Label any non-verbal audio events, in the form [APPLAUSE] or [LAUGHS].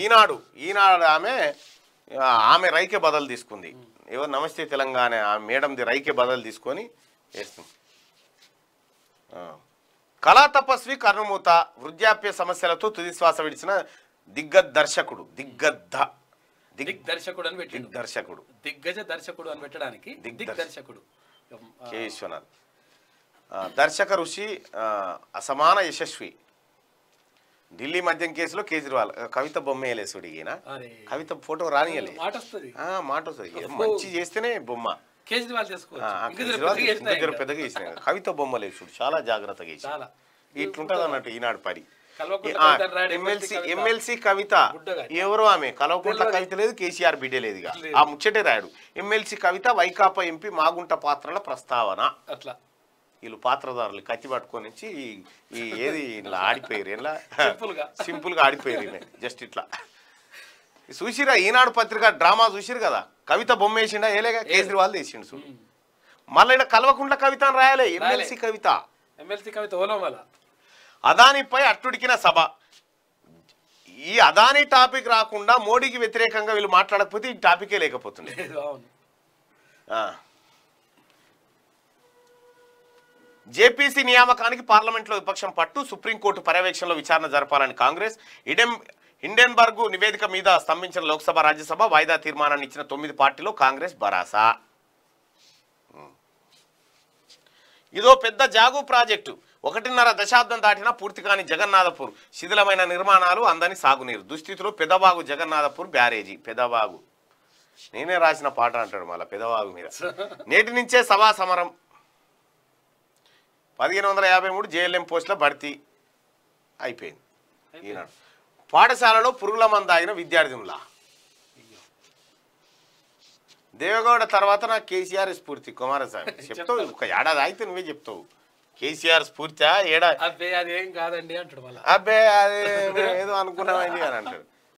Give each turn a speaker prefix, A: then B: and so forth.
A: ఈనాడు ఈనాడు ఆమె ఆమె రైకే బదలు తీసుకుంది ఎవరు నమస్తే తెలంగాణ ఆమె మేడంది రైకే బదలు తీసుకొని వేస్తుంది కళా తపస్వి కర్ణమూత వృద్ధాప్య సమస్యలతో తుది శ్వాస విడిచిన దర్శకుడు దిగ్గద్ధ దిగ్దర్శకుడు అని పెట్టి దర్శకుడు దిగ్గజ దర్శకుడు అని పెట్టడానికి దిగ్దర్శకుడు కే విశ్వనాథ్ దర్శక ఋషి అసమాన యశస్వి ఢిల్లీ మద్యం కేసులో కేజ్రీవాల్ కవిత బొమ్మ వేలేసుడు ఈయన కవిత ఫోటో రానియలే మాట వస్తుంది మంచి చేస్తేనే బొమ్మ కేజ్రీవాల్ పెద్దగా వేసిన కవిత బొమ్మ వేసుడు చాలా జాగ్రత్తగా వేసి ఇట్లుంటది అన్నట్టు ఈనాడు పరి ఎమ్మెల్సీ ఎమ్మెల్సీ కవిత ఎవరు ఆమె కలవకుంట్ల కవిత లేదు కేసీఆర్ బిడ్డ లేదు ఆ ముచ్చటే రాయడు ఎమ్మెల్సీ కవిత వైకాపా ఎంపీ మాగుంట పాత్రల ప్రస్తావన అట్లా వీళ్ళు పాత్రదారులు కత్తి పట్టుకొని వచ్చి ఈ ఏది ఇలా ఆడిపోయారు ఇలా సింపుల్గా సింపుల్గా ఆడిపోయారు జస్ట్ ఇట్లా చూసిరా ఈనాడు పత్రిక డ్రామా చూసిరు కదా కవిత బొమ్మ వేసిండా ఏలేగా కేజ్రీవాల్ తీసిండు చూడు మళ్ళీ ఇక్కడ కలవకుండా కవిత అని రాయాలి ఎమ్మెల్సీ కవిత ఎమ్మెల్సీ కవిత అదానిపై అట్టుడికిన సభ ఈ అదాని టాపిక్ రాకుండా మోడీకి వ్యతిరేకంగా వీళ్ళు మాట్లాడకపోతే ఈ టాపికే లేకపోతుండే జేపీసీ నియామకానికి పార్లమెంట్లో విపక్షం పట్టు సుప్రీంకోర్టు పర్యవేక్షణలో విచారణ జరపాలని కాంగ్రెస్ ఇడెం హిండెన్బర్గ్ నివేదిక మీద స్తంభించిన లోక్సభ రాజ్యసభ వాయిదా తీర్మానాన్ని ఇచ్చిన తొమ్మిది పార్టీలో కాంగ్రెస్ భరాసా ఇదో పెద్ద జాగు ప్రాజెక్టు ఒకటిన్నర దశాబ్దం దాటినా పూర్తి కాని జగన్నాథపూర్ శిథిలమైన నిర్మాణాలు అందని సాగునీరు దుస్థితిలో పెదవాగు జగన్నాథపూర్ బ్యారేజీ పెదవాగు నేనే రాసిన పాట అంటాడు మళ్ళీ పెదవాగు మీద నేటి నుంచే సభా సమరం పదిహేను వందల యాభై మూడు జేఎల్ఎం పోస్టుల భర్తీ అయిపోయింది ఈనాడు పాఠశాలలో పురుగుల మందాగిన విద్యార్థినులా దేవగౌడ తర్వాత నాకు కేసీఆర్ స్ఫూర్తి కుమారస్వామి [LAUGHS] చెప్తావు ఒక ఏడాది అయితే నువ్వే చెప్తావు కేసీఆర్ స్ఫూర్తి ఏడాది అబ్బే అదేం కాదండి అంటాడు అబ్బే అదే ఏదో అనుకున్నామని అని అంటాడు